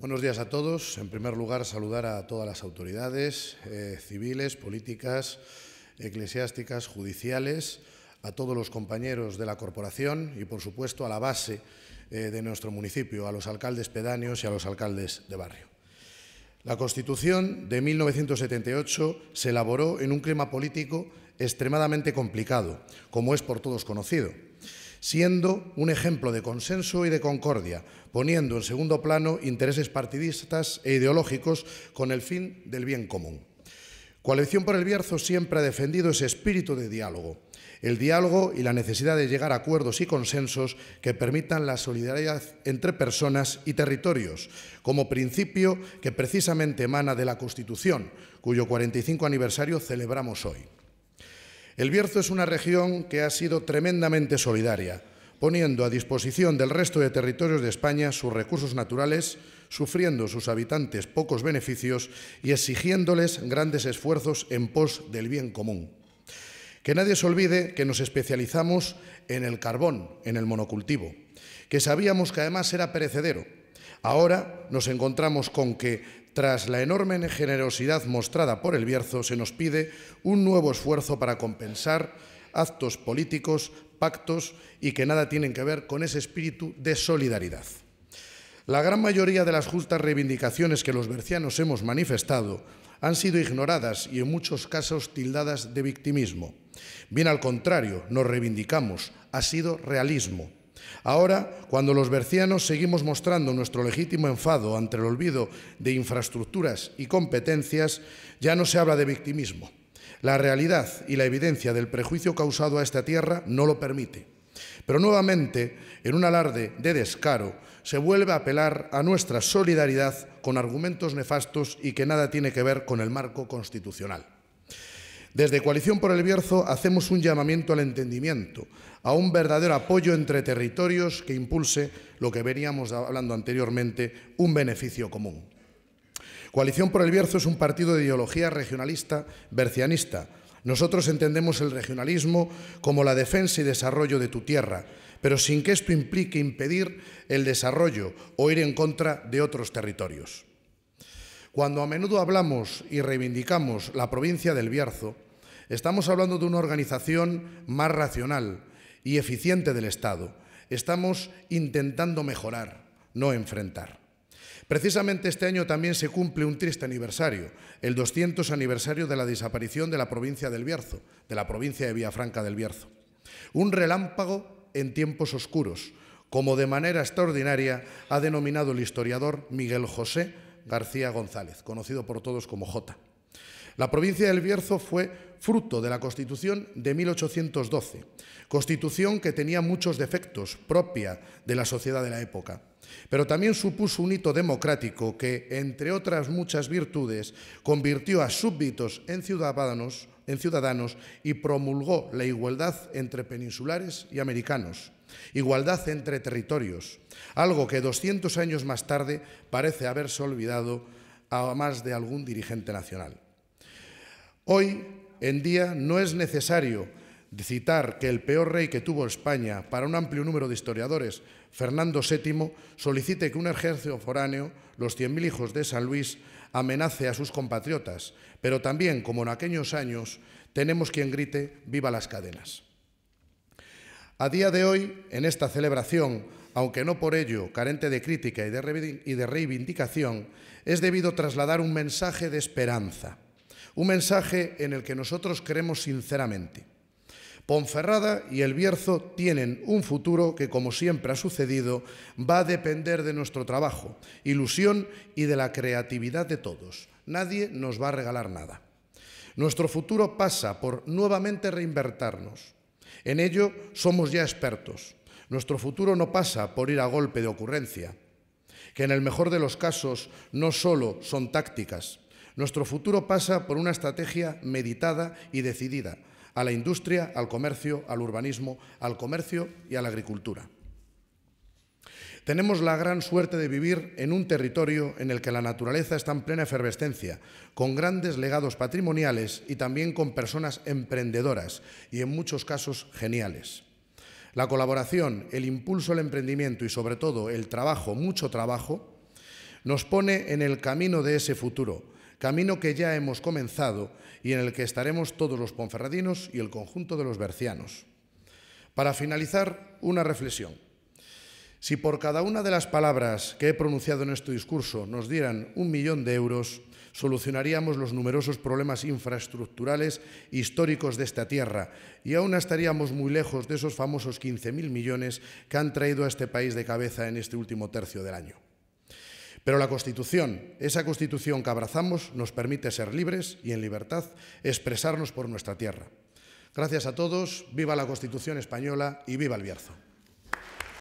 Buenos días a todos. En primer lugar, saludar a todas las autoridades eh, civiles, políticas, eclesiásticas, judiciales, a todos los compañeros de la corporación y, por supuesto, a la base eh, de nuestro municipio, a los alcaldes pedáneos y a los alcaldes de barrio. La Constitución de 1978 se elaboró en un clima político extremadamente complicado, como es por todos conocido siendo un ejemplo de consenso y de concordia, poniendo en segundo plano intereses partidistas e ideológicos con el fin del bien común. Coalición por el Bierzo siempre ha defendido ese espíritu de diálogo, el diálogo y la necesidad de llegar a acuerdos y consensos que permitan la solidaridad entre personas y territorios, como principio que precisamente emana de la Constitución, cuyo 45 aniversario celebramos hoy. El Bierzo es una región que ha sido tremendamente solidaria, poniendo a disposición del resto de territorios de España sus recursos naturales, sufriendo sus habitantes pocos beneficios y exigiéndoles grandes esfuerzos en pos del bien común. Que nadie se olvide que nos especializamos en el carbón, en el monocultivo, que sabíamos que además era perecedero. Ahora nos encontramos con que tras la enorme generosidad mostrada por el Bierzo, se nos pide un nuevo esfuerzo para compensar actos políticos, pactos y que nada tienen que ver con ese espíritu de solidaridad. La gran mayoría de las justas reivindicaciones que los bercianos hemos manifestado han sido ignoradas y en muchos casos tildadas de victimismo. Bien al contrario, nos reivindicamos, ha sido realismo, Ahora, cuando los bercianos seguimos mostrando nuestro legítimo enfado ante el olvido de infraestructuras y competencias, ya no se habla de victimismo. La realidad y la evidencia del prejuicio causado a esta tierra no lo permite. Pero nuevamente, en un alarde de descaro, se vuelve a apelar a nuestra solidaridad con argumentos nefastos y que nada tiene que ver con el marco constitucional. Desde Coalición por el Bierzo hacemos un llamamiento al entendimiento, a un verdadero apoyo entre territorios que impulse lo que veníamos hablando anteriormente, un beneficio común. Coalición por el Bierzo es un partido de ideología regionalista bercianista. Nosotros entendemos el regionalismo como la defensa y desarrollo de tu tierra, pero sin que esto implique impedir el desarrollo o ir en contra de otros territorios. Cuando a menudo hablamos y reivindicamos la provincia del Bierzo, Estamos hablando de una organización más racional y eficiente del Estado. Estamos intentando mejorar, no enfrentar. Precisamente este año también se cumple un triste aniversario, el 200 aniversario de la desaparición de la provincia del Bierzo, de la provincia de Villafranca del Bierzo. Un relámpago en tiempos oscuros, como de manera extraordinaria ha denominado el historiador Miguel José García González, conocido por todos como J. La provincia del Bierzo fue fruto de la Constitución de 1812, constitución que tenía muchos defectos propia de la sociedad de la época, pero también supuso un hito democrático que, entre otras muchas virtudes, convirtió a súbditos en ciudadanos, en ciudadanos y promulgó la igualdad entre peninsulares y americanos. Igualdad entre territorios, algo que 200 años más tarde parece haberse olvidado a más de algún dirigente nacional. Hoy en día no es necesario citar que el peor rey que tuvo España para un amplio número de historiadores, Fernando VII, solicite que un ejército foráneo, los 100.000 hijos de San Luis, amenace a sus compatriotas, pero también, como en aquellos años, tenemos quien grite viva las cadenas. A día de hoy, en esta celebración, aunque no por ello carente de crítica y de reivindicación, es debido trasladar un mensaje de esperanza un mensaje en el que nosotros creemos sinceramente. Ponferrada y El Bierzo tienen un futuro que, como siempre ha sucedido, va a depender de nuestro trabajo, ilusión y de la creatividad de todos. Nadie nos va a regalar nada. Nuestro futuro pasa por nuevamente reinvertirnos. En ello somos ya expertos. Nuestro futuro no pasa por ir a golpe de ocurrencia, que en el mejor de los casos no solo son tácticas, nuestro futuro pasa por una estrategia meditada y decidida a la industria, al comercio, al urbanismo, al comercio y a la agricultura. Tenemos la gran suerte de vivir en un territorio en el que la naturaleza está en plena efervescencia, con grandes legados patrimoniales y también con personas emprendedoras y en muchos casos geniales. La colaboración, el impulso al emprendimiento y sobre todo el trabajo, mucho trabajo, nos pone en el camino de ese futuro, camino que ya hemos comenzado y en el que estaremos todos los ponferradinos y el conjunto de los bercianos. Para finalizar, una reflexión. Si por cada una de las palabras que he pronunciado en este discurso nos dieran un millón de euros, solucionaríamos los numerosos problemas infraestructurales históricos de esta tierra y aún estaríamos muy lejos de esos famosos 15.000 millones que han traído a este país de cabeza en este último tercio del año. Pero la Constitución, esa Constitución que abrazamos, nos permite ser libres y en libertad expresarnos por nuestra tierra. Gracias a todos, viva la Constitución española y viva el Bierzo.